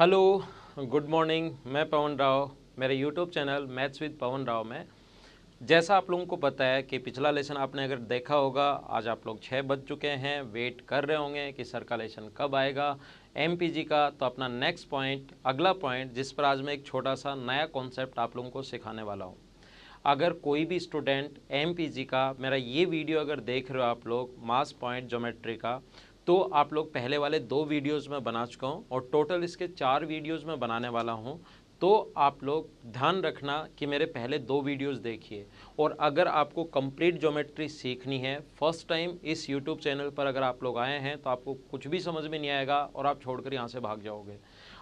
hello good morning मैं पवन राव मेरे YouTube channel maths with Pawan Rao में जैसा आप लोगों को पता है कि पिछला लेसन आपने अगर देखा होगा आज आप लोग छः बज चुके हैं वेट कर रहे होंगे कि सर का लेसन कब आएगा एमपीजी का तो अपना नेक्स्ट पॉइंट अगला पॉइंट जिस पर आज मैं एक छोटा सा नया कॉन्सेप्ट आप लोगों को सिखाने वाला हूँ अगर कोई भी स्टूडेंट एम का मेरा ये वीडियो अगर देख रहे हो आप लोग मास पॉइंट जोमेट्री का तो आप लोग पहले वाले दो वीडियोस में बना चुका हूँ और टोटल इसके चार वीडियोस में बनाने वाला हूँ तो आप लोग ध्यान रखना कि मेरे पहले दो वीडियोस देखिए और अगर आपको कंप्लीट ज्योमेट्री सीखनी है फर्स्ट टाइम इस यूट्यूब चैनल पर अगर आप लोग आए हैं तो आपको कुछ भी समझ में नहीं आएगा और आप छोड़कर यहाँ से भाग जाओगे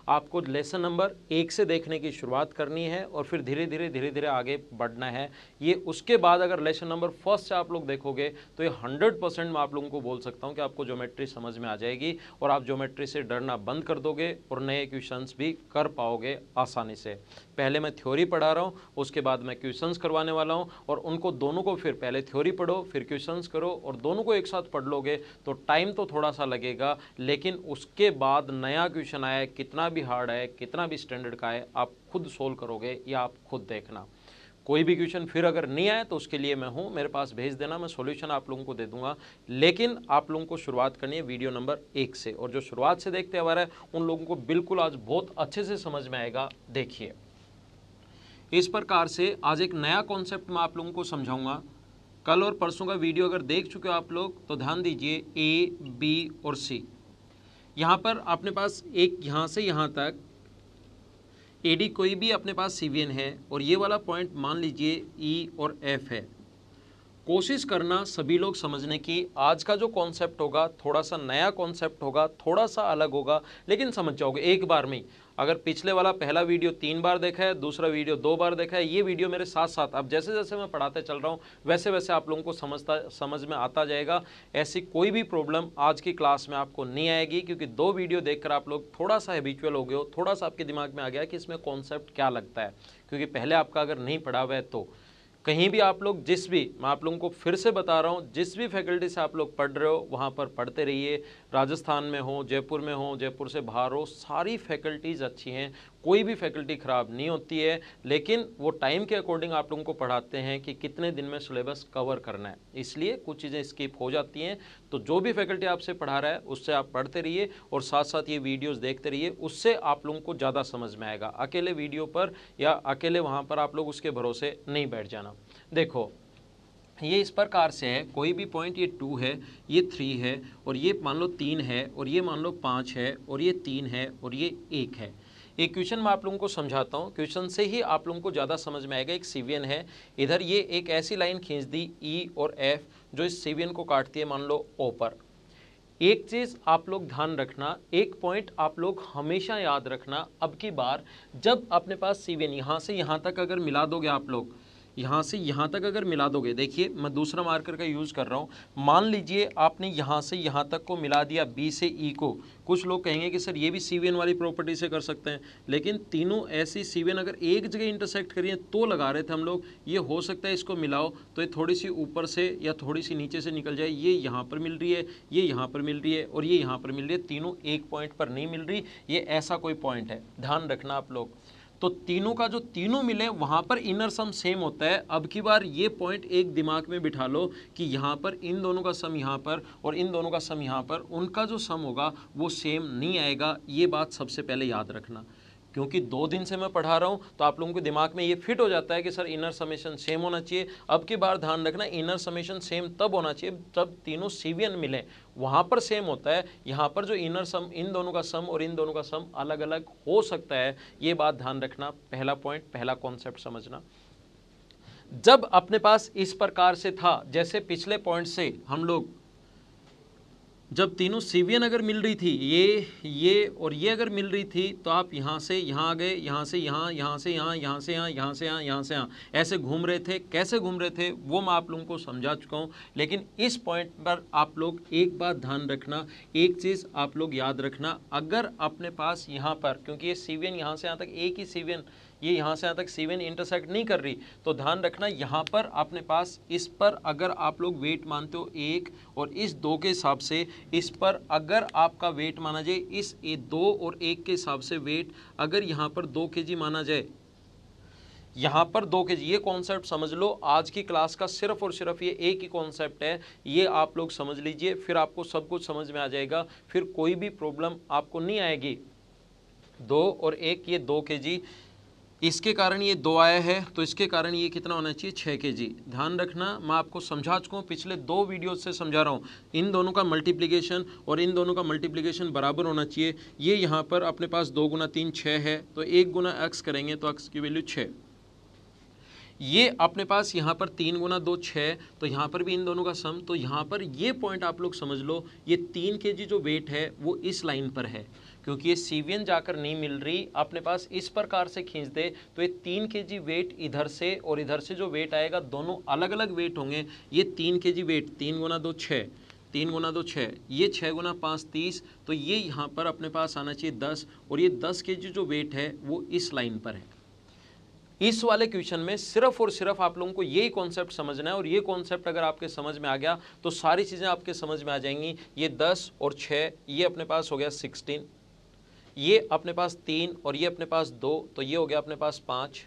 आपको लेसन नंबर एक से देखने की शुरुआत करनी है और फिर धीरे धीरे धीरे धीरे आगे बढ़ना है ये उसके बाद अगर लेसन नंबर फर्स्ट से आप लोग देखोगे तो ये हंड्रेड परसेंट मैं आप लोगों को बोल सकता हूँ कि आपको ज्योमेट्री समझ में आ जाएगी और आप ज्योमेट्री से डरना बंद कर दोगे और नए क्वेश्चन भी कर पाओगे आसानी से पहले मैं थ्योरी पढ़ा रहा हूँ उसके बाद मैं क्वेश्चन करवाने वाला हूँ और उनको दोनों को फिर पहले थ्योरी पढ़ो फिर क्वेश्चन करो और दोनों को एक साथ पढ़ लोगे तो टाइम तो थोड़ा सा लगेगा लेकिन उसके बाद नया क्वेश्चन आया कितना भी हार्ड है कितना भी स्टैंडर्ड का है आप खुद सोल्व करोगे या आप खुद देखना कोई भी क्वेश्चन फिर अगर नहीं आए तो उसके लिए मैं हूँ मेरे पास भेज देना मैं सॉल्यूशन आप लोगों को दे दूंगा लेकिन आप लोगों को शुरुआत करनी है वीडियो नंबर एक से और जो शुरुआत से देखते हमारे उन लोगों को बिल्कुल आज बहुत अच्छे से समझ में आएगा देखिए इस प्रकार से आज एक नया कॉन्सेप्ट मैं आप लोगों को समझाऊंगा कल और परसों का वीडियो अगर देख चुके हो आप लोग तो ध्यान दीजिए ए बी और सी यहाँ पर अपने पास एक यहाँ से यहाँ तक डी कोई भी अपने पास सीवियन है और ये वाला पॉइंट मान लीजिए ई e और एफ है कोशिश करना सभी लोग समझने की आज का जो कॉन्सेप्ट होगा थोड़ा सा नया कॉन्सेप्ट होगा थोड़ा सा अलग होगा लेकिन समझ जाओगे एक बार में अगर पिछले वाला पहला वीडियो तीन बार देखा है दूसरा वीडियो दो बार देखा है ये वीडियो मेरे साथ साथ अब जैसे जैसे मैं पढ़ाते चल रहा हूँ वैसे वैसे आप लोगों को समझता समझ में आता जाएगा ऐसी कोई भी प्रॉब्लम आज की क्लास में आपको नहीं आएगी क्योंकि दो वीडियो देखकर आप लोग थोड़ा सा हैबिचुअल हो गए हो थोड़ा सा आपके दिमाग में आ गया कि इसमें कॉन्सेप्ट क्या लगता है क्योंकि पहले आपका अगर नहीं पढ़ा हुआ है तो कहीं भी आप लोग जिस भी मैं आप लोगों को फिर से बता रहा हूँ जिस भी फैकल्टी से आप लोग पढ़ रहे हो वहाँ पर पढ़ते रहिए राजस्थान में हो जयपुर में हो जयपुर से बाहर हो सारी फैकल्टीज़ अच्छी हैं कोई भी फैकल्टी ख़राब नहीं होती है लेकिन वो टाइम के अकॉर्डिंग आप लोगों को पढ़ाते हैं कि कितने दिन में सिलेबस कवर करना है इसलिए कुछ चीज़ें स्किप हो जाती हैं तो जो भी फैकल्टी आपसे पढ़ा रहा है उससे आप पढ़ते रहिए और साथ साथ ये वीडियोज़ देखते रहिए उससे आप लोगों को ज़्यादा समझ में आएगा अकेले वीडियो पर या अकेले वहाँ पर आप लोग उसके भरोसे नहीं बैठ जाना देखो ये इस प्रकार से है कोई भी पॉइंट ये टू है ये थ्री है और ये मान लो तीन है और ये मान लो पाँच है और ये तीन है और ये एक है एक क्वेश्चन मैं आप लोगों को समझाता हूँ क्वेश्चन से ही आप लोगों को ज़्यादा समझ में आएगा एक सीवियन है इधर ये एक ऐसी लाइन खींच दी ई e और एफ जो इस सीवियन को काटती है मान लो ओ पर एक चीज़ आप लोग ध्यान रखना एक पॉइंट आप लोग हमेशा याद रखना अब की बार जब अपने पास सीवियन यहाँ से यहाँ तक अगर मिला दोगे आप लोग यहाँ से यहाँ तक अगर मिला दोगे देखिए मैं दूसरा मार्कर का यूज़ कर रहा हूँ मान लीजिए आपने यहाँ से यहाँ तक को मिला दिया बी से ई e को कुछ लोग कहेंगे कि सर ये भी सी वाली प्रॉपर्टी से कर सकते हैं लेकिन तीनों ऐसी सी अगर एक जगह इंटरसेक्ट करिए तो लगा रहे थे हम लोग ये हो सकता है इसको मिलाओ तो ये थोड़ी सी ऊपर से या थोड़ी सी नीचे से निकल जाए ये यहाँ पर मिल रही है ये यहाँ पर मिल रही है और ये यहाँ पर मिल रही है तीनों एक पॉइंट पर नहीं मिल रही ये ऐसा कोई पॉइंट है ध्यान रखना आप लोग तो तीनों का जो तीनों मिले वहाँ पर इनर सम सेम होता है अब की बार ये पॉइंट एक दिमाग में बिठा लो कि यहाँ पर इन दोनों का सम यहाँ पर और इन दोनों का सम यहाँ पर उनका जो सम होगा वो सेम नहीं आएगा ये बात सबसे पहले याद रखना क्योंकि दो दिन से मैं पढ़ा रहा हूँ तो आप लोगों के दिमाग में ये फिट हो जाता है कि सर इनर समेशन सेम होना चाहिए अब की बार ध्यान रखना इनर समेशन सेम तब होना चाहिए तब तीनों सीवियन मिले वहाँ पर सेम होता है यहाँ पर जो इनर सम इन दोनों का सम और इन दोनों का सम अलग अलग हो सकता है ये बात ध्यान रखना पहला पॉइंट पहला कॉन्सेप्ट समझना जब अपने पास इस प्रकार से था जैसे पिछले पॉइंट से हम लोग जब तीनों सीवियन अगर मिल रही थी ये ये और ये अगर मिल रही थी तो आप यहाँ से यहाँ आ गए यहाँ से यहाँ यहाँ से यहाँ यहाँ से यहाँ यहाँ से यहाँ यहाँ से यहाँ ऐसे घूम रहे थे कैसे घूम रहे थे वो मैं आप लोगों को समझा चुका हूँ लेकिन इस पॉइंट पर आप लोग एक बात ध्यान रखना एक चीज़ आप लोग याद रखना अगर अपने पास यहाँ पर क्योंकि ये सीवियन यहाँ से यहाँ तक एक ही सीवियन ये यहाँ से यहाँ तक सीवन इंटरसेक्ट नहीं कर रही तो ध्यान रखना यहाँ पर अपने पास इस पर अगर आप लोग वेट मानते हो एक और इस दो के हिसाब से इस पर अगर आपका वेट माना जाए इस ए, दो और एक के हिसाब से वेट अगर यहाँ पर दो के माना जाए यहाँ पर दो के जी ये कॉन्सेप्ट समझ लो आज की क्लास का सिर्फ और सिर्फ ये एक ही कॉन्सेप्ट है ये आप लोग समझ लीजिए फिर आपको सब कुछ समझ में आ जाएगा फिर कोई भी प्रॉब्लम आपको नहीं आएगी दो और एक ये दो के जी इसके कारण ये दो आया है तो इसके कारण ये कितना होना चाहिए छः के जी ध्यान रखना मैं आपको समझा चुका हूँ पिछले दो वीडियो से समझा रहा हूँ इन दोनों का मल्टीप्लिकेशन और इन दोनों का मल्टीप्लिकेशन बराबर होना चाहिए ये यहाँ पर अपने पास दो गुना तीन छः है तो एक गुना एक्स करेंगे तो एक्स की वैल्यू छः ये अपने पास यहाँ पर तीन गुना दो छः तो यहाँ पर भी इन दोनों का सम तो यहाँ पर ये पॉइंट आप लोग समझ लो ये तीन के जी जो वेट है वो इस लाइन पर है क्योंकि ये सीवियन जाकर नहीं मिल रही अपने पास इस प्रकार से खींच दे तो ये तीन के जी वेट इधर से और इधर से जो वेट आएगा दोनों अलग अलग वेट होंगे ये तीन के जी वेट तीन गुना दो छः तीन गुना दो छः ये छः गुना पाँच तीस तो ये यहाँ पर अपने पास आना चाहिए दस और ये दस के जी जो वेट है वो इस लाइन पर है इस वाले क्वेश्चन में सिर्फ और सिर्फ आप लोगों को यही कॉन्सेप्ट समझना है और ये कॉन्सेप्ट अगर आपके समझ में आ गया तो सारी चीज़ें आपके समझ में आ जाएंगी ये दस और छः ये अपने पास हो गया सिक्सटीन ये अपने पास तीन और ये अपने पास दो तो ये हो गया अपने पास पाँच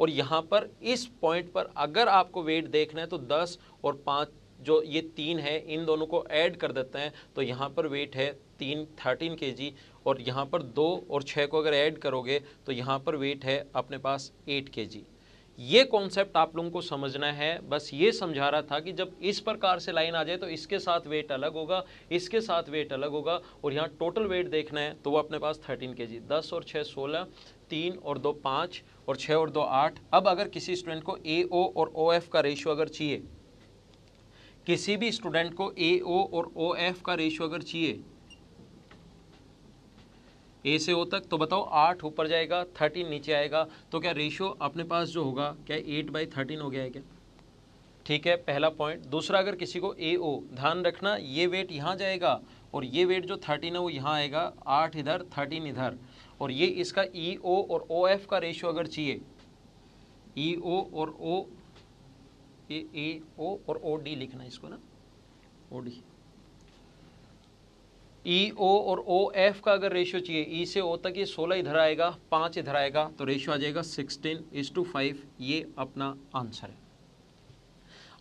और यहाँ पर इस पॉइंट पर अगर आपको वेट देखना है तो दस और पाँच जो ये तीन है इन दोनों को ऐड कर देते हैं तो यहाँ पर वेट है तीन थर्टीन के जी और यहाँ पर दो और छः को अगर ऐड करोगे तो यहाँ पर वेट है अपने पास एट के जी ये कॉन्सेप्ट आप लोगों को समझना है बस ये समझा रहा था कि जब इस प्रकार से लाइन आ जाए तो इसके साथ वेट अलग होगा इसके साथ वेट अलग होगा और यहाँ टोटल वेट देखना है तो वो अपने पास थर्टीन के जी दस और छः सोलह तीन और दो पाँच और छः और दो आठ अब अगर किसी स्टूडेंट को ए ओ और ओ एफ का रेशियो अगर चाहिए किसी भी स्टूडेंट को ए ओ और ओ एफ का रेशियो अगर चाहिए ए से ओ तक तो बताओ आठ ऊपर जाएगा थर्टीन नीचे आएगा तो क्या रेशियो अपने पास जो होगा क्या एट बाई थर्टीन हो गया है क्या ठीक है पहला पॉइंट दूसरा अगर किसी को ए ओ ध्यान रखना ये वेट यहाँ जाएगा और ये वेट जो थर्टीन है वो यहाँ आएगा आठ इधर थर्टीन इधर और ये इसका ई e ओ और ओ एफ का रेशियो अगर चाहिए ई e ओ और ओ ए ओ और ओ डी लिखना इसको ना ओ डी ई e, ओ और ओ एफ का अगर रेशियो चाहिए ई e से ओ तक ये सोलह इधर आएगा पाँच इधर आएगा तो रेशियो आ जाएगा सिक्सटीन इज टू फाइव ये अपना आंसर है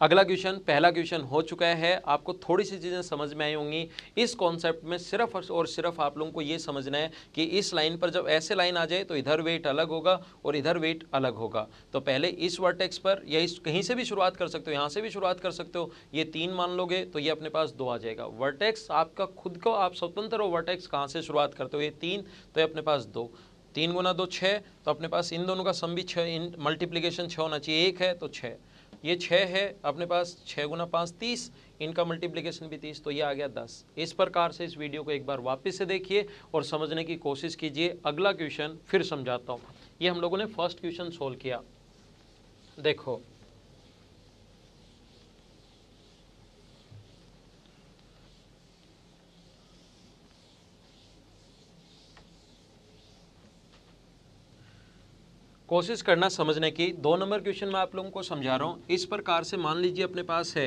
अगला क्वेश्चन पहला क्वेश्चन हो चुका है आपको थोड़ी सी चीज़ें समझ में आई होंगी इस कॉन्सेप्ट में सिर्फ और सिर्फ आप लोगों को ये समझना है कि इस लाइन पर जब ऐसे लाइन आ जाए तो इधर वेट अलग होगा और इधर वेट अलग होगा तो पहले इस वर्टेक्स पर या इस कहीं से भी शुरुआत कर सकते हो यहाँ से भी शुरुआत कर सकते हो ये तीन मान लोगे तो ये अपने पास दो आ जाएगा वर्टेक्स आपका खुद को आप स्वतंत्र हो वर्टेक्स कहाँ से शुरुआत करते हो ये तीन तो ये अपने पास दो तीन गुना दो छः तो अपने पास इन दोनों का सम भी छः इन मल्टीप्लीकेशन छः होना चाहिए एक है तो छः ये छः है अपने पास छः गुना पाँच तीस इनका मल्टीप्लिकेशन भी तीस तो ये आ गया दस इस प्रकार से इस वीडियो को एक बार वापस से देखिए और समझने की कोशिश कीजिए अगला क्वेश्चन फिर समझाता हूँ ये हम लोगों ने फर्स्ट क्वेश्चन सोल्व किया देखो कोशिश करना समझने की दो नंबर क्वेश्चन मैं आप लोगों को समझा रहा हूँ इस प्रकार से मान लीजिए अपने पास है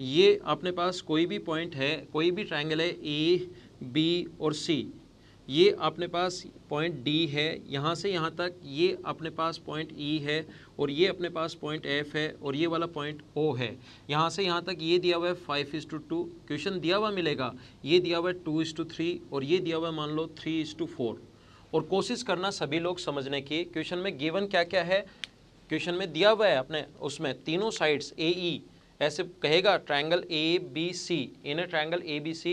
ये अपने पास कोई भी पॉइंट है कोई भी ट्राइंगल है ए बी और सी ये अपने पास पॉइंट डी है यहाँ से यहाँ तक ये अपने पास पॉइंट ई e है और ये अपने पास पॉइंट एफ है और ये वाला पॉइंट ओ है यहाँ से यहाँ तक ये दिया हुआ है five is to two question दिया हुआ मिलेगा ये दिया हुआ है टू इज़ टू थ्री और ये दिया हुआ है मान लो थ्री इज़ टू फोर और कोशिश करना सभी लोग समझने की क्वेश्चन में गिवन क्या क्या है क्वेश्चन में दिया हुआ है अपने उसमें तीनों साइड्स ए ई ऐसे कहेगा triangle A B C in a triangle A B C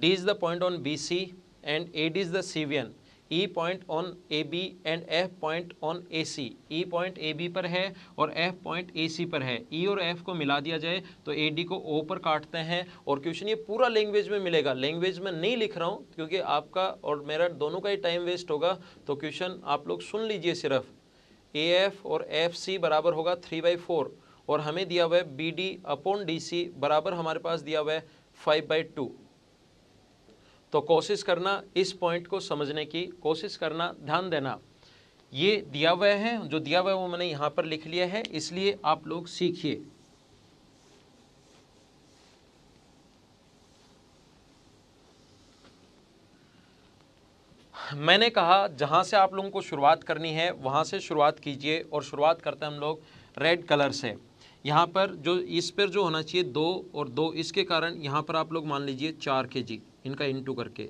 D is the point on B C and A D is the cevian E point on A B and F point on A C E point A B पर है और F point A सी पर है ई e और F को मिला दिया जाए तो ए डी को ओ पर काटते हैं और क्वेश्चन ये पूरा लैंग्वेज में मिलेगा लैंग्वेज में नहीं लिख रहा हूँ क्योंकि आपका और मेरा दोनों का ही टाइम वेस्ट होगा तो क्वेश्चन आप लोग सुन लीजिए सिर्फ ए एफ और एफ सी बराबर होगा थ्री बाई फोर और हमें दिया हुआ है B D upon D C बराबर हमारे पास दिया हुआ है फाइव बाई टू तो कोशिश करना इस पॉइंट को समझने की कोशिश करना ध्यान देना ये दिया हुआ है जो दिया हुआ है वो मैंने यहाँ पर लिख लिया है इसलिए आप लोग सीखिए मैंने कहा जहाँ से आप लोगों को शुरुआत करनी है वहाँ से शुरुआत कीजिए और शुरुआत करते हैं हम लोग रेड कलर से यहाँ पर जो इस पर जो होना चाहिए दो और दो इसके कारण यहाँ पर आप लोग मान लीजिए चार के जी इनका इनटू करके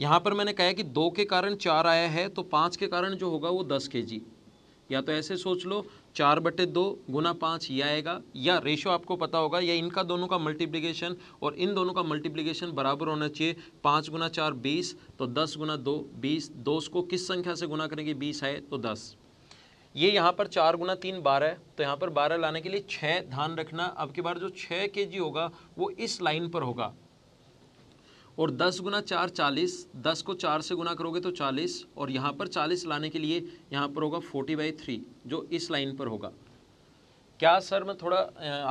यहाँ पर मैंने कहा कि दो के कारण चार आया है तो पाँच के कारण जो होगा वो दस के जी या तो ऐसे सोच लो चार बटे दो गुना पाँच ये आएगा या रेशो आपको पता होगा या इनका दोनों का मल्टीप्लिकेशन और इन दोनों का मल्टीप्लिकेशन बराबर होना चाहिए पाँच गुना चार बीस तो दस गुना दो बीस दो को किस संख्या से गुना करेंगे बीस आए तो दस ये यहाँ पर चार गुना तीन बारह तो यहाँ पर बारह लाने के लिए छः ध्यान रखना अब की बार जो छः के होगा वो इस लाइन पर होगा और दस गुना चार चालीस दस को चार से गुना करोगे तो चालीस और यहाँ पर चालीस लाने के लिए यहाँ पर होगा फोर्टी बाई थ्री जो इस लाइन पर होगा क्या सर मैं थोड़ा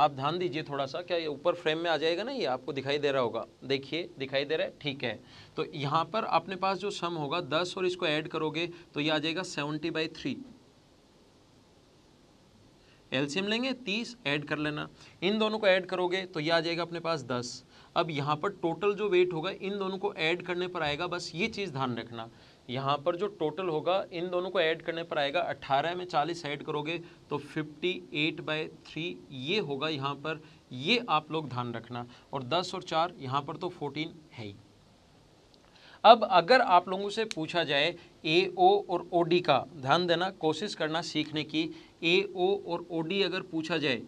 आप ध्यान दीजिए थोड़ा सा क्या ये ऊपर फ्रेम में आ जाएगा ना ये आपको दिखाई दे रहा होगा देखिए दिखाई दे रहा है ठीक है तो यहाँ पर अपने पास जो सम होगा दस और इसको ऐड करोगे तो ये आ जाएगा सेवेंटी बाई थ्री एलसीएम लेंगे तीस ऐड कर लेना इन दोनों को ऐड करोगे तो ये आ जाएगा अपने पास दस अब यहाँ पर टोटल जो वेट होगा इन दोनों को ऐड करने पर आएगा बस ये चीज़ ध्यान रखना यहाँ पर जो टोटल होगा इन दोनों को ऐड करने पर आएगा 18 में 40 ऐड करोगे तो 58 एट बाई थ्री ये होगा यहाँ पर ये आप लोग ध्यान रखना और 10 और 4 यहाँ पर तो 14 है ही अब अगर आप लोगों से पूछा जाए ए ओ और ओ डी का ध्यान देना कोशिश करना सीखने की ए ओ और ओ डी अगर पूछा जाए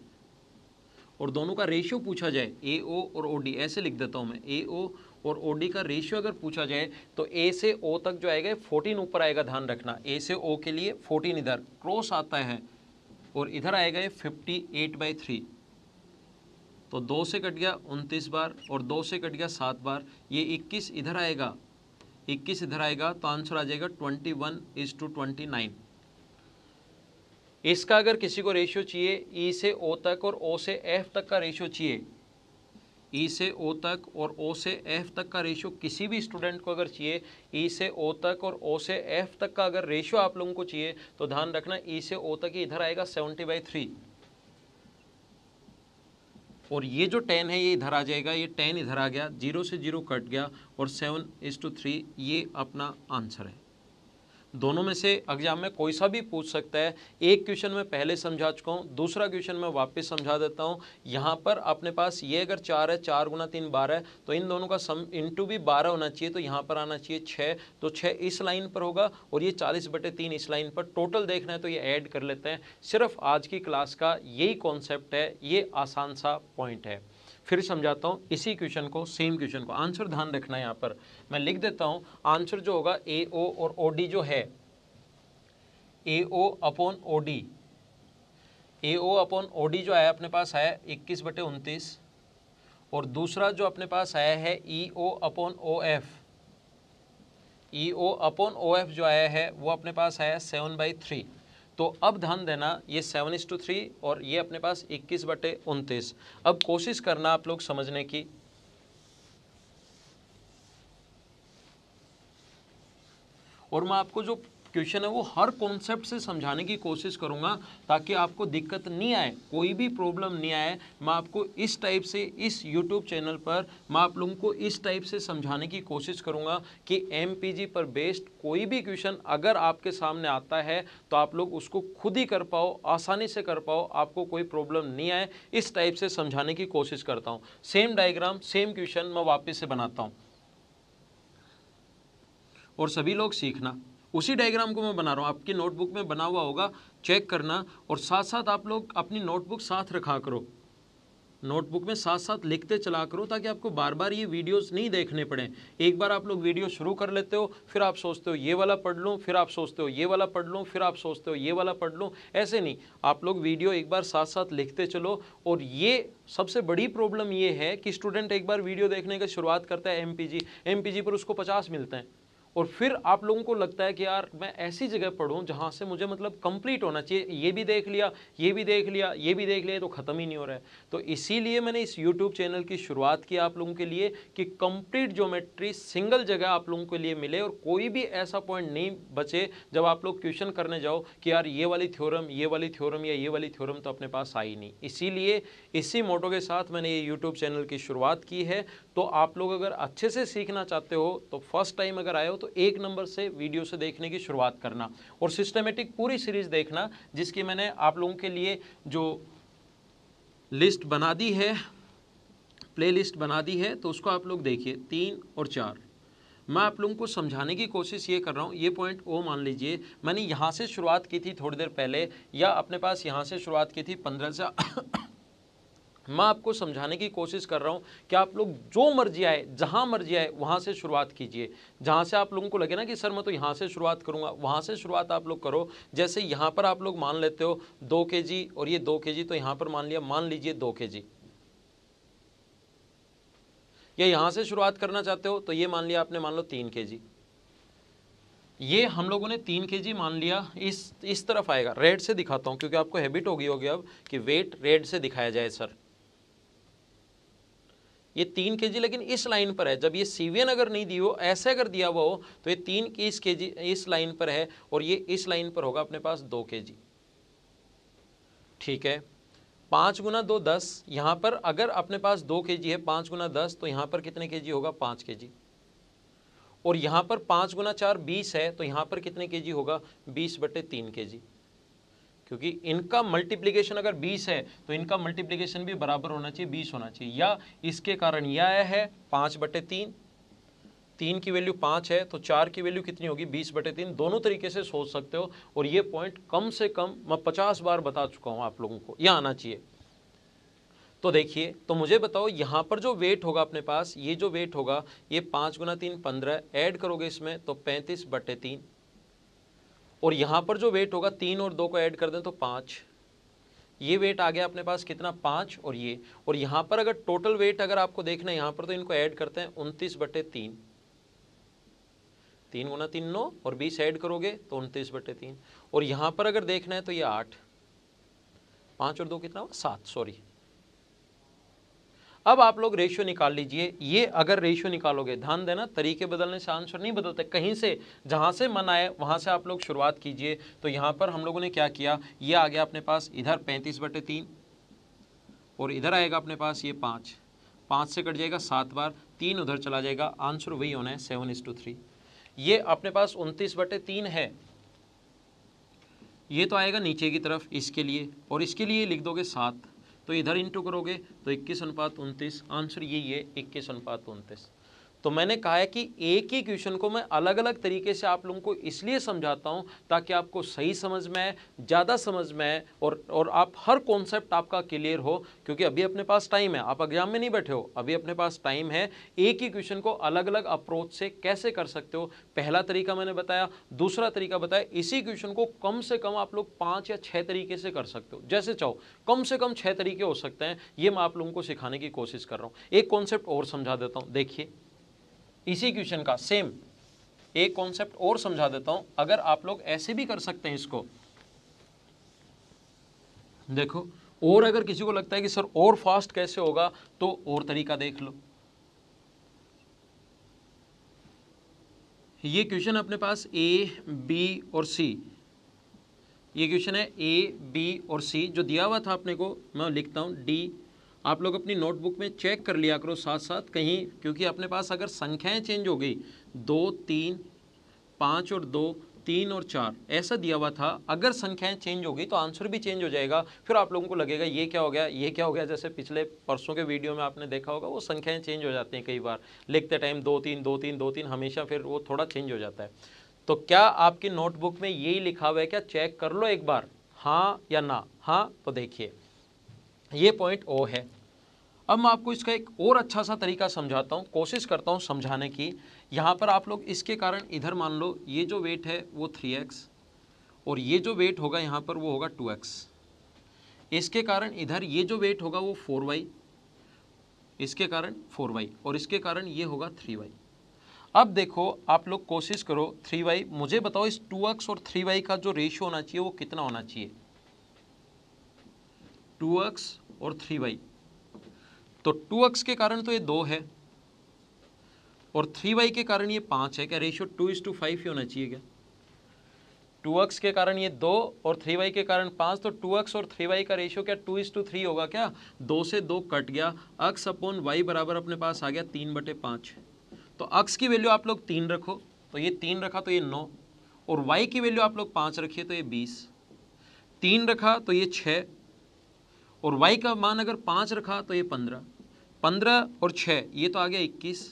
और दोनों का रेशियो पूछा जाए ए ओ और ओ डी ऐसे लिख देता हूँ मैं ए ओ और ओ डी का रेशियो अगर पूछा जाए तो ए से ओ तक जो आएगा फोर्टीन ऊपर आएगा ध्यान रखना ए से ओ के लिए फोर्टीन इधर क्रॉस आता है और इधर आएगा ये फिफ्टी एट बाई थ्री तो दो से कट गया उनतीस बार और दो से कट गया सात बार ये इक्कीस इधर आएगा इक्कीस इधर आएगा तो आंसर आ जाएगा twenty one is to twenty nine इसका अगर किसी को रेशियो चाहिए ई e से ओ तक और ओ से एफ तक का रेशियो चाहिए ई e से ओ तक और ओ से एफ तक का रेशियो किसी भी स्टूडेंट को अगर चाहिए ई e से ओ तक और ओ से एफ तक का अगर रेशियो आप लोगों को चाहिए तो ध्यान रखना ई से ओ तक ही इधर आएगा सेवनटी बाई थ्री और ये जो टेन है ये इधर आ जाएगा ये टेन इधर आ गया जीरो से जीरो कट गया और सेवन इज टू थ्री ये अपना आंसर है दोनों में से एग्जाम में कोई सा भी पूछ सकता है एक क्वेश्चन मैं पहले समझा चुका हूँ दूसरा क्वेश्चन मैं वापस समझा देता हूँ यहाँ पर अपने पास ये अगर चार है चार गुना तीन बारह है तो इन दोनों का सम इंटू भी बारह होना चाहिए तो यहाँ पर आना चाहिए छः तो छः इस लाइन पर होगा और ये चालीस बटे तीन इस लाइन पर टोटल देखना है तो ये ऐड कर लेते हैं सिर्फ आज की क्लास का यही कॉन्सेप्ट है ये आसान सा पॉइंट है फिर समझाता हूँ इसी क्वेश्चन को सेम क्वेश्चन को आंसर ध्यान रखना है यहाँ पर मैं लिख देता हूँ आंसर जो होगा ए ओ और ओ डी जो है A O upon O D A O upon O D जो आया अपने पास आया इक्कीस बटे उनतीस और दूसरा जो अपने पास आया है E O upon O F E O upon O F जो आया है वो अपने पास आया सेवन बाई थ्री तो अब ध्यान देना ये सेवन इस टू थ्री और ये अपने पास इक्कीस बटे उनतीस अब कोशिश करना आप लोग समझने की और मैं आपको जो क्वेश्चन है वो हर कॉन्सेप्ट से समझाने की कोशिश करूँगा ताकि आपको दिक्कत नहीं आए कोई भी प्रॉब्लम नहीं आए मैं आपको इस टाइप से इस यूट्यूब चैनल पर मैं आप लोगों को इस टाइप से समझाने की कोशिश करूँगा कि एम पर बेस्ड कोई भी क्वेश्चन अगर आपके सामने आता है तो आप लोग उसको खुद ही कर पाओ आसानी से कर पाओ आपको कोई प्रॉब्लम नहीं आए इस टाइप से समझाने की कोशिश करता हूँ सेम डाइग्राम सेम क्वेश्चन मैं वापस से बनाता हूँ और सभी लोग सीखना उसी डायग्राम को मैं बना रहा हूँ आपकी नोटबुक में बना हुआ होगा चेक करना और साथ साथ आप लोग अपनी नोटबुक साथ रखा करो नोटबुक में साथ साथ लिखते चला करो ताकि आपको बार बार ये वीडियोस नहीं देखने पड़े एक बार आप लोग वीडियो शुरू कर लेते हो फिर आप सोचते हो ये वाला पढ़ लूँ फिर आप सोचते हो ये वाला पढ़ लूँ फिर आप सोचते हो ये वाला पढ़ लूँ ऐसे नहीं आप लोग वीडियो एक बार साथ साथ लिखते चलो और ये सबसे बड़ी प्रॉब्लम ये है कि स्टूडेंट एक बार वीडियो देखने की शुरुआत करता है एम पी पर उसको पचास मिलते हैं और फिर आप लोगों को लगता है कि यार मैं ऐसी जगह पढ़ूँ जहाँ से मुझे मतलब कंप्लीट होना चाहिए ये भी देख लिया ये भी देख लिया ये भी देख लिया तो ख़त्म ही नहीं हो रहा है तो इसीलिए मैंने इस यूट्यूब चैनल की शुरुआत की आप लोगों के लिए कि कंप्लीट ज्योमेट्री सिंगल जगह आप लोगों के लिए मिले और कोई भी ऐसा पॉइंट नहीं बचे जब आप लोग क्वेश्चन करने जाओ कि यार ये वाली थ्योरम ये वाली थ्योरम या ये वाली थ्योरम तो अपने पास आई नहीं इसीलिए इसी मोटो के साथ मैंने ये यूट्यूब चैनल की शुरुआत की है तो आप लोग अगर अच्छे से सीखना चाहते हो तो फर्स्ट टाइम अगर आए तो एक नंबर से वीडियो से देखने की शुरुआत करना और सिस्टमेटिक पूरी सीरीज़ देखना जिसकी मैंने आप लोगों के लिए जो लिस्ट बना दी है प्ले लिस्ट बना दी है तो उसको आप लोग देखिए तीन और चार मैं आप लोगों को समझाने की कोशिश ये कर रहा हूँ ये पॉइंट ओ मान लीजिए मैंने यहाँ से शुरुआत की थी थोड़ी देर पहले या अपने पास यहाँ से शुरुआत की थी पंद्रह से मैं आपको समझाने की कोशिश कर रहा हूँ कि आप लोग जो मर्जी आए जहाँ मर्जी आए वहाँ से शुरुआत कीजिए जहाँ से आप लोगों को लगे ना कि सर मैं तो यहाँ से शुरुआत करूँगा वहाँ से शुरुआत आप लोग करो जैसे यहाँ पर आप लोग मान लेते हो दो के जी और ये दो के जी तो यहाँ पर मान लिया मान लीजिए दो के जी या यहाँ से शुरुआत करना चाहते हो तो ये मान लिया आपने मान लो तीन के जी ये हम लोगों ने तीन के जी मान लिया इस इस तरफ आएगा रेड से दिखाता हूँ क्योंकि आपको हैबिट होगी होगी अब कि वेट रेड से दिखाया जाए सर ये तीन के जी लेकिन इस लाइन पर है जब ये सीवियन अगर नहीं दी हो ऐसे अगर दिया हुआ हो तो ये तीन इस के जी इस लाइन पर है और ये इस लाइन पर होगा अपने पास दो के जी ठीक है पाँच गुना दो दस यहाँ पर अगर अपने पास दो के जी है पाँच गुना दस तो यहाँ पर कितने के जी होगा पाँच के जी और यहाँ पर पाँच गुना चार बीस है तो यहाँ पर कितने के जी होगा बीस बटे तीन के जी क्योंकि इनका मल्टीप्लीकेशन अगर 20 है तो इनका मल्टीप्लीकेशन भी बराबर होना चाहिए 20 होना चाहिए या इसके कारण यह है पाँच बटे तीन तीन की वैल्यू पाँच है तो चार की वैल्यू कितनी होगी बीस बटे तीन दोनों तरीके से सोच सकते हो और ये पॉइंट कम से कम मैं पचास बार बता चुका हूँ आप लोगों को यह आना चाहिए तो देखिए तो मुझे बताओ यहाँ पर जो वेट होगा अपने पास ये जो वेट होगा ये पाँच गुना तीन पंद्रह ऐड करोगे इसमें तो पैंतीस बटे तीन और यहाँ पर जो वेट होगा तीन और दो को ऐड कर दें तो पाँच ये वेट आ गया अपने पास कितना पाँच और ये और यहाँ पर अगर टोटल वेट अगर आपको देखना है यहाँ पर तो इनको ऐड करते हैं उनतीस बटे तीन तीन गुना तीन नौ और बीस ऐड करोगे तो उनतीस बटे तीन और यहाँ पर अगर देखना है तो ये आठ पाँच और दो कितना हुआ सात सॉरी अब आप लोग रेशियो निकाल लीजिए ये अगर रेशियो निकालोगे ध्यान देना तरीके बदलने से आंसर नहीं बदलते कहीं से जहाँ से मन आए वहाँ से आप लोग शुरुआत कीजिए तो यहाँ पर हम लोगों ने क्या किया ये आ गया अपने पास इधर पैंतीस बटे तीन और इधर आएगा अपने पास ये पाँच पाँच से कट जाएगा सात बार तीन उधर चला जाएगा आंसर वही होना है सेवन इस टू थ्री ये अपने पास उनतीस बटे तीन है ये तो आएगा नीचे की तरफ इसके लिए और इसके लिए लिख दोगे सात तो इधर इंटू करोगे तो इक्कीस अनुपात उनतीस आंसर यही है इक्कीस अनुपात उनतीस तो मैंने कहा है कि एक ही क्वेश्चन को मैं अलग अलग तरीके से आप लोगों को इसलिए समझाता हूँ ताकि आपको सही समझ में आए ज़्यादा समझ में आए और और आप हर कॉन्सेप्ट आपका क्लियर हो क्योंकि अभी अपने पास टाइम है आप एग्जाम में नहीं बैठे हो अभी अपने पास टाइम है एक ही क्वेश्चन को अलग अलग अप्रोच से कैसे कर सकते हो पहला तरीका मैंने बताया दूसरा तरीका बताया इसी क्वेश्चन को कम से कम आप लोग पाँच या छः तरीके से कर सकते हो जैसे चाहो कम से कम छः तरीके हो सकते हैं ये मैं आप लोगों को सिखाने की कोशिश कर रहा हूँ एक कॉन्सेप्ट और समझा देता हूँ देखिए इसी क्वेश्चन का सेम एक कॉन्सेप्ट और समझा देता हूं अगर आप लोग ऐसे भी कर सकते हैं इसको देखो और अगर किसी को लगता है कि सर और फास्ट कैसे होगा तो और तरीका देख लो ये क्वेश्चन अपने पास ए बी और सी ये क्वेश्चन है ए बी और सी जो दिया हुआ था अपने को मैं लिखता हूं डी आप लोग अपनी नोटबुक में चेक कर लिया करो साथ साथ कहीं क्योंकि अपने पास अगर संख्याएं चेंज हो गई दो तीन पाँच और दो तीन और चार ऐसा दिया हुआ था अगर संख्याएं चेंज हो गई तो आंसर भी चेंज हो जाएगा फिर आप लोगों को लगेगा ये क्या हो गया ये क्या हो गया जैसे पिछले परसों के वीडियो में आपने देखा होगा वो संख्याएं चेंज हो जाती हैं कई बार लिखते टाइम दो तीन दो तीन दो तीन हमेशा फिर वो थोड़ा चेंज हो जाता है तो क्या आपकी नोटबुक में यही लिखा हुआ है क्या चेक कर लो एक बार हाँ या ना हाँ तो देखिए ये पॉइंट ओ है अब मैं आपको इसका एक और अच्छा सा तरीका समझाता हूँ कोशिश करता हूँ समझाने की यहाँ पर आप लोग इसके कारण इधर मान लो ये जो वेट है वो थ्री एक्स और ये जो वेट होगा यहाँ पर वो होगा टू एक्स इसके कारण इधर ये जो वेट होगा वो फोर वाई इसके कारण फोर वाई और इसके कारण ये होगा थ्री वाई अब देखो आप लोग कोशिश करो थ्री वाई मुझे बताओ इस टू एक्स और थ्री वाई का जो रेशियो होना चाहिए वो कितना होना चाहिए टू एक्स और थ्री वाई तो टू एक्स के कारण तो ये दो है और थ्री वाई के कारण ये पाँच है क्या ratio two is to five ही होना चाहिए क्या टू एक्स के कारण ये दो और थ्री वाई के कारण पाँच तो टू एक्स और थ्री वाई का रेशियो क्या टू इज टू थ्री होगा क्या दो से दो कट गया अक्स अपॉन वाई बराबर अपने पास आ गया तीन बटे पाँच तो अक्स की वैल्यू आप लोग तीन रखो तो ये तीन रखा तो ये नौ और वाई की वैल्यू आप लोग पाँच रखिए तो ये बीस तीन रखा तो ये छः और y का मान अगर पाँच रखा तो ये पंद्रह पंद्रह और छः ये तो आ गया इक्कीस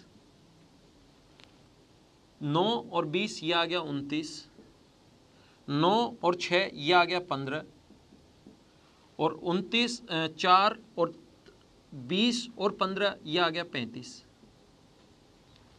नौ और बीस ये आ गया उनतीस नौ और छः ये आ गया पंद्रह और उनतीस चार और बीस और पंद्रह ये आ गया पैंतीस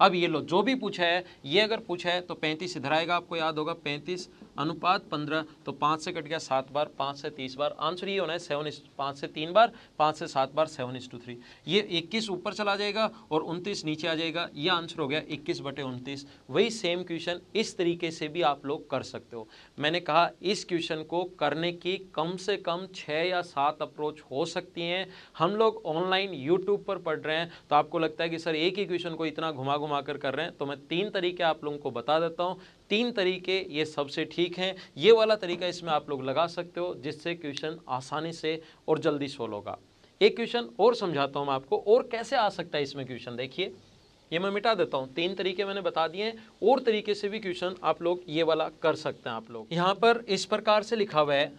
अब ये लो जो भी पूछा है ये अगर पूछा है तो पैंतीस इधर आएगा आपको याद होगा पैंतीस अनुपात पंद्रह तो पाँच से कट गया सात बार पाँच से तीस बार आंसर ये होना है सेवन पाँच से तीन बार पाँच से सात बार सेवन इस टू थ्री ये इक्कीस ऊपर चला जाएगा और उनतीस नीचे आ जाएगा ये आंसर हो गया इक्कीस बटे उनतीस वही सेम क्वेश्चन इस तरीके से भी आप लोग कर सकते हो मैंने कहा इस क्वेश्चन को करने की कम से कम छः या सात अप्रोच हो सकती हैं हम लोग ऑनलाइन यूट्यूब पर पढ़ रहे हैं तो आपको लगता है कि सर एक ही क्वेश्चन को इतना घुमा घुमा कर कर रहे हैं तो मैं तीन तरीके आप लोगों को बता देता हूँ तीन तरीके ये सबसे ठीक हैं ये वाला तरीका इसमें आप लोग लगा सकते हो जिससे क्वेश्चन आसानी से और जल्दी सोल्व होगा एक क्वेश्चन और समझाता हूँ मैं आपको और कैसे आ सकता है इसमें क्वेश्चन देखिए ये मैं मिटा देता हूँ तीन तरीके मैंने बता दिए हैं और तरीके से भी क्वेश्चन आप लोग ये वाला कर सकते हैं आप लोग यहाँ पर इस प्रकार से लिखा हुआ है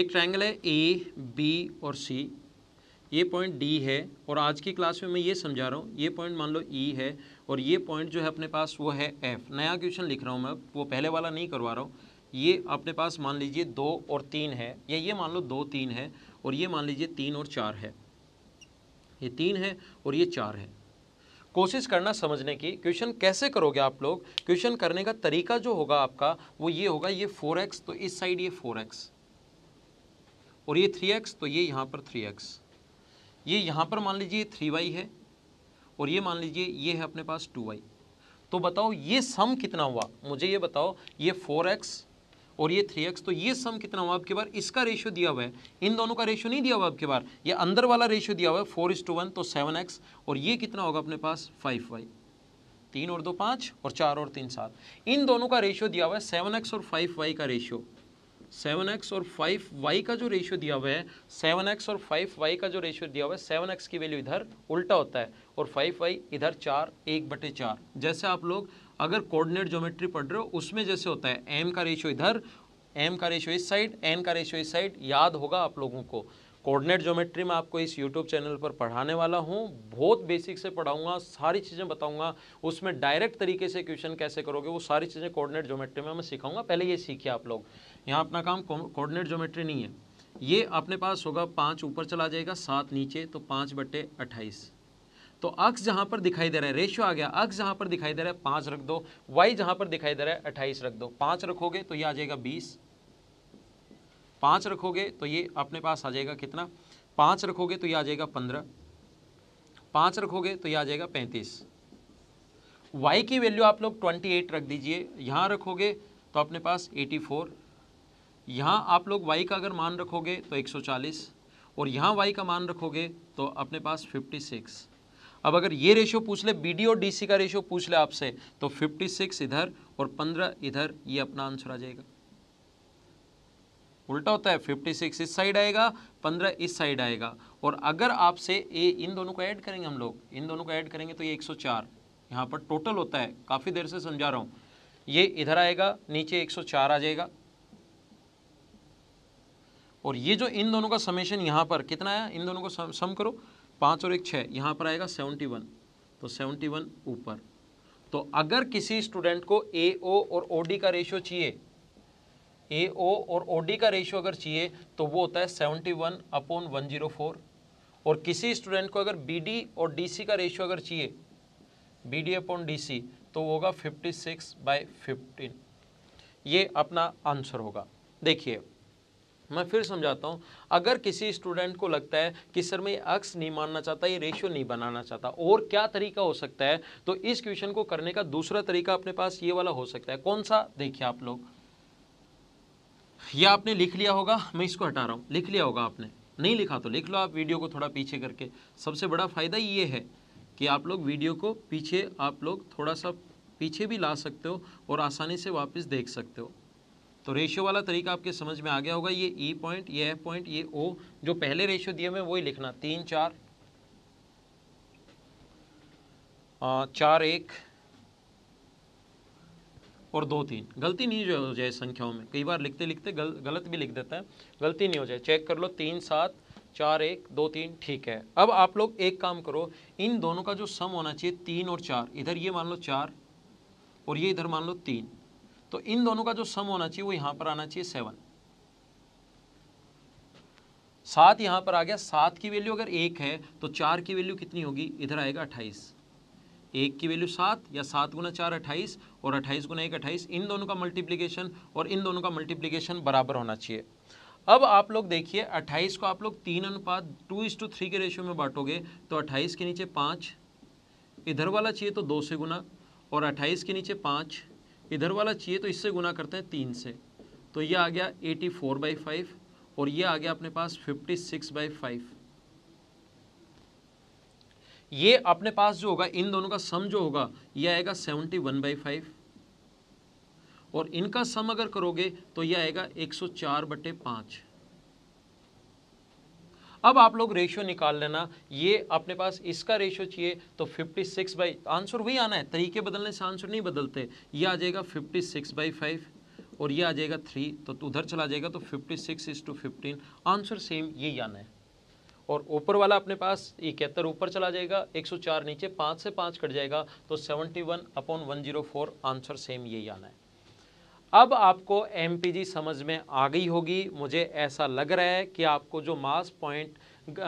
एक ट्रायंगल है ए बी और सी ये पॉइंट डी है और आज की क्लास में मैं ये समझा रहा हूँ ये पॉइंट मान लो ई e है और ये पॉइंट जो है अपने पास वो है एफ नया क्वेश्चन लिख रहा हूँ मैं वो पहले वाला नहीं करवा रहा हूँ ये अपने पास मान लीजिए दो और तीन है या ये मान लो दो तीन है और ये मान लीजिए तीन और चार है ये तीन है और ये चार है कोशिश करना समझने की क्वेश्चन कैसे करोगे आप लोग क्वेश्चन करने का तरीका जो होगा आपका वो ये होगा ये फोर एक्स तो इस साइड ये फोर एक्स और ये थ्री एक्स तो ये यहाँ पर थ्री एक्स ये यहाँ पर मान लीजिए थ्री वाई है और ये मान लीजिए ये है अपने पास टू वाई तो बताओ ये सम कितना हुआ मुझे ये बताओ ये फोर एक्स और ये थ्री एक्स तो ये सम कितना हुआ आपके बार इसका रेशियो दिया हुआ है इन दोनों का रेशियो नहीं दिया हुआ आपके बार ये अंदर वाला रेशियो दिया हुआ है फोर इस टू वन तो सेवन एक्स और ये कितना होगा अपने पास फाइव वाई तीन और दो पाँच और चार और तीन सात इन दोनों का रेशियो दिया हुआ है सेवन एक्स और फाइव वाई का रेशियो सेवन एक्स और फाइव वाई का जो रेशियो दिया हुआ है सेवन एक्स और फाइव वाई का जो रेशियो दिया हुआ है सेवन एक्स की वैल्यू इधर उल्टा होता है और फाइव वाई इधर चार एक बटे चार जैसे आप लोग अगर कोऑर्डिनेट ज्योमेट्री पढ़ रहे हो उसमें जैसे होता है एम का रेशियो इधर एम का रेशियो इस साइड एन का रेशियो इस साइड याद होगा आप लोगों को कोऑर्डिनेट ज्योमेट्री में आपको इस यूट्यूब चैनल पर पढ़ाने वाला हूँ बहुत बेसिक से पढ़ाऊंगा सारी चीज़ें बताऊँगा उसमें डायरेक्ट तरीके से क्वेश्चन कैसे करोगे वो सारी चीज़ें कोऑर्डिनेट ज्योमेट्री में मैं सिखाऊंगा पहले ये सीखिए आप लोग यहाँ अपना काम कोऑर्डिनेट ज्योमेट्री नहीं है ये अपने पास होगा पाँच ऊपर चला जाएगा सात नीचे तो पाँच बटे अट्ठाईस तो अक्स जहाँ पर दिखाई दे रहा है रेशियो आ गया अक्स जहाँ पर दिखाई दे रहा है पाँच रख दो वाई जहाँ पर दिखाई दे रहा है अट्ठाईस रख दो पाँच रखोगे तो ये आ जाएगा बीस पाँच रखोगे तो ये अपने पास आ जाएगा कितना पाँच रखोगे तो ये आ जाएगा पंद्रह पाँच रखोगे तो ये आ जाएगा पैंतीस वाई की वैल्यू आप लोग ट्वेंटी एट रख दीजिए यहाँ रखोगे तो अपने पास एटी फोर यहाँ आप लोग वाई का अगर मान रखोगे तो 140 और यहाँ वाई का मान रखोगे तो अपने पास 56 अब अगर ये रेशियो पूछ ले बी और डी का रेशियो पूछ ले आपसे तो 56 इधर और 15 इधर ये अपना आंसर आ जाएगा उल्टा होता है 56 इस साइड आएगा 15 इस साइड आएगा और अगर आपसे ए इन दोनों को ऐड करेंगे हम लोग इन दोनों को ऐड करेंगे तो ये 104 यहाँ पर टोटल होता है काफ़ी देर से समझा रहा हूँ ये इधर आएगा नीचे 104 आ जाएगा और ये जो इन दोनों का समेशन यहाँ पर कितना आया इन दोनों को सम, सम करो पाँच और एक छः यहाँ पर आएगा सेवनटी वन तो सेवनटी वन ऊपर तो अगर किसी स्टूडेंट को ए ओ और ओ डी का रेशियो चाहिए ए ओ और ओ डी का रेशियो अगर चाहिए तो वो होता है seventy one upon one zero four और किसी स्टूडेंट को अगर बी डी और डी सी का रेशियो अगर चाहिए B D upon D C तो होगा फिफ्टी सिक्स बाई फिफ्टीन ये अपना आंसर होगा देखिए मैं फिर समझाता हूँ अगर किसी स्टूडेंट को लगता है कि सर मैं अक्स नहीं मानना चाहता ये रेशियो नहीं बनाना चाहता और क्या तरीका हो सकता है तो इस क्वेश्चन को करने का दूसरा तरीका अपने पास ये वाला हो सकता है कौन सा देखिए आप लोग यह आपने लिख लिया होगा मैं इसको हटा रहा हूँ लिख लिया होगा आपने नहीं लिखा तो लिख लो आप वीडियो को थोड़ा पीछे करके सबसे बड़ा फ़ायदा ये है कि आप लोग वीडियो को पीछे आप लोग थोड़ा सा पीछे भी ला सकते हो और आसानी से वापस देख सकते हो तो रेशियो वाला तरीका आपके समझ में आ गया होगा ये ई e पॉइंट ये एफ पॉइंट ये ओ जो पहले रेशियो दिए हुए वही लिखना तीन चार चार एक और दो तीन गलती नहीं हो जाए संख्याओं में कई बार लिखते लिखते गल, गलत भी लिख देते हैं गलती नहीं हो जाए चेक कर लो तीन सात चार एक दो तीन ठीक है अब आप लोग एक काम करो इन दोनों का जो सम होना चाहिए तीन और चार इधर ये मान लो चार और ये इधर मान लो तीन तो इन दोनों का जो सम होना चाहिए वो यहाँ पर आना चाहिए सेवन सात यहाँ पर आ गया सात की वैल्यू अगर एक है तो चार की वैल्यू कितनी होगी इधर आएगा अट्ठाईस एक की वैल्यू सात या सात गुना चार अट्ठाईस और अट्ठाईस गुना एक अट्ठाईस इन दोनों का मल्टीप्लीकेशन और इन दोनों का मल्टीप्लीकेशन बराबर होना चाहिए अब आप लोग देखिए अट्ठाईस को आप लोग तीन अनुपात टू इस टू थ्री के रेशियो में बांटोगे तो अट्ठाईस के नीचे पाँच इधर वाला चाहिए तो दो से गुना और अट्ठाईस के नीचे पाँच इधर वाला चाहिए तो इससे गुना करते हैं तीन से तो ये आ गया एटी फोर बाई फाइव और ये आ गया अपने पास फिफ्टी सिक्स बाई फाइव ये अपने पास जो होगा इन दोनों का सम जो होगा ये आएगा सेवनटी वन बाई फाइव और इनका सम अगर करोगे तो ये आएगा एक सौ चार बटे पाँच अब आप लोग रेशियो निकाल लेना ये अपने पास इसका रेशियो चाहिए तो 56 सिक्स बाई आंसर वही आना है तरीके बदलने से आंसर नहीं बदलते ये आ जाएगा 56 सिक्स बाई फाइव और ये आ जाएगा थ्री तो, तो उधर चला जाएगा तो fifty six is to fifteen answer same यही आना है और ऊपर वाला अपने पास इकहत्तर ऊपर चला जाएगा 104 नीचे पाँच से पाँच कट जाएगा तो 71 one upon one answer same यही आना है अब आपको एम समझ में आ गई होगी मुझे ऐसा लग रहा है कि आपको जो मास पॉइंट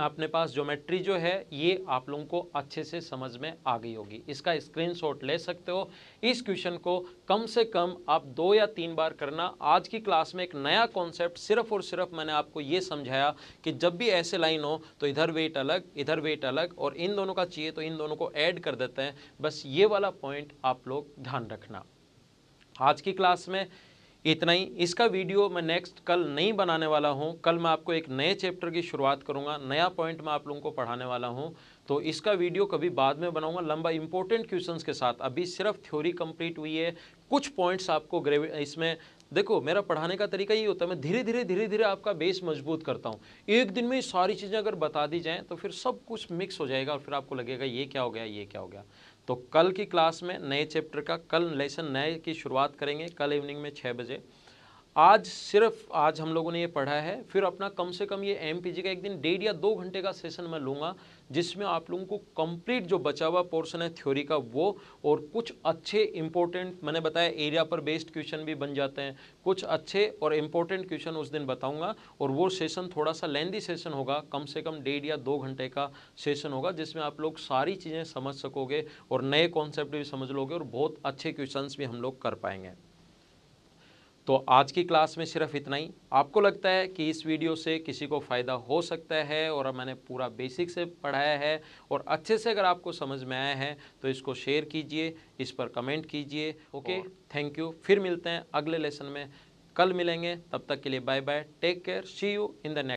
अपने पास ज्योमेट्री जो है ये आप लोगों को अच्छे से समझ में आ गई होगी इसका स्क्रीनशॉट ले सकते हो इस क्वेश्चन को कम से कम आप दो या तीन बार करना आज की क्लास में एक नया कॉन्सेप्ट सिर्फ और सिर्फ मैंने आपको ये समझाया कि जब भी ऐसे लाइन हो तो इधर वेट अलग इधर वेट अलग और इन दोनों का चाहिए तो इन दोनों को ऐड कर देते हैं बस ये वाला पॉइंट आप लोग ध्यान रखना आज की क्लास में इतना ही इसका वीडियो मैं नेक्स्ट कल नहीं बनाने वाला हूँ कल मैं आपको एक नए चैप्टर की शुरुआत करूँगा नया पॉइंट मैं आप लोगों को पढ़ाने वाला हूँ तो इसका वीडियो कभी बाद में बनाऊंगा लंबा इंपॉर्टेंट क्वेश्चंस के साथ अभी सिर्फ थ्योरी कंप्लीट हुई है कुछ पॉइंट्स आपको ग्रेवी इसमें देखो मेरा पढ़ाने का तरीका ये होता है मैं धीरे धीरे धीरे धीरे आपका बेस मजबूत करता हूँ एक दिन में सारी चीज़ें अगर बता दी जाएँ तो फिर सब कुछ मिक्स हो जाएगा और फिर आपको लगेगा ये क्या हो गया ये क्या हो गया तो कल की क्लास में नए चैप्टर का कल लेसन नए की शुरुआत करेंगे कल इवनिंग में छः बजे आज सिर्फ आज हम लोगों ने ये पढ़ा है फिर अपना कम से कम ये एम का एक दिन डेढ़ या दो घंटे का सेशन मैं लूँगा जिसमें आप लोगों को कंप्लीट जो बचा हुआ पोर्शन है थ्योरी का वो और कुछ अच्छे इंपॉर्टेंट मैंने बताया एरिया पर बेस्ड क्वेश्चन भी बन जाते हैं कुछ अच्छे और इम्पोर्टेंट क्वेश्चन उस दिन बताऊंगा और वो सेशन थोड़ा सा लेंदी सेशन होगा कम से कम डेढ़ या दो घंटे का सेशन होगा जिसमें आप लोग सारी चीज़ें समझ सकोगे और नए कॉन्सेप्ट भी समझ लोगे और बहुत अच्छे क्वेश्चन भी हम लोग कर पाएंगे तो आज की क्लास में सिर्फ इतना ही आपको लगता है कि इस वीडियो से किसी को फ़ायदा हो सकता है और मैंने पूरा बेसिक से पढ़ाया है और अच्छे से अगर आपको समझ में आया है तो इसको शेयर कीजिए इस पर कमेंट कीजिए ओके थैंक यू फिर मिलते हैं अगले लेसन में कल मिलेंगे तब तक के लिए bye bye take care see you in the next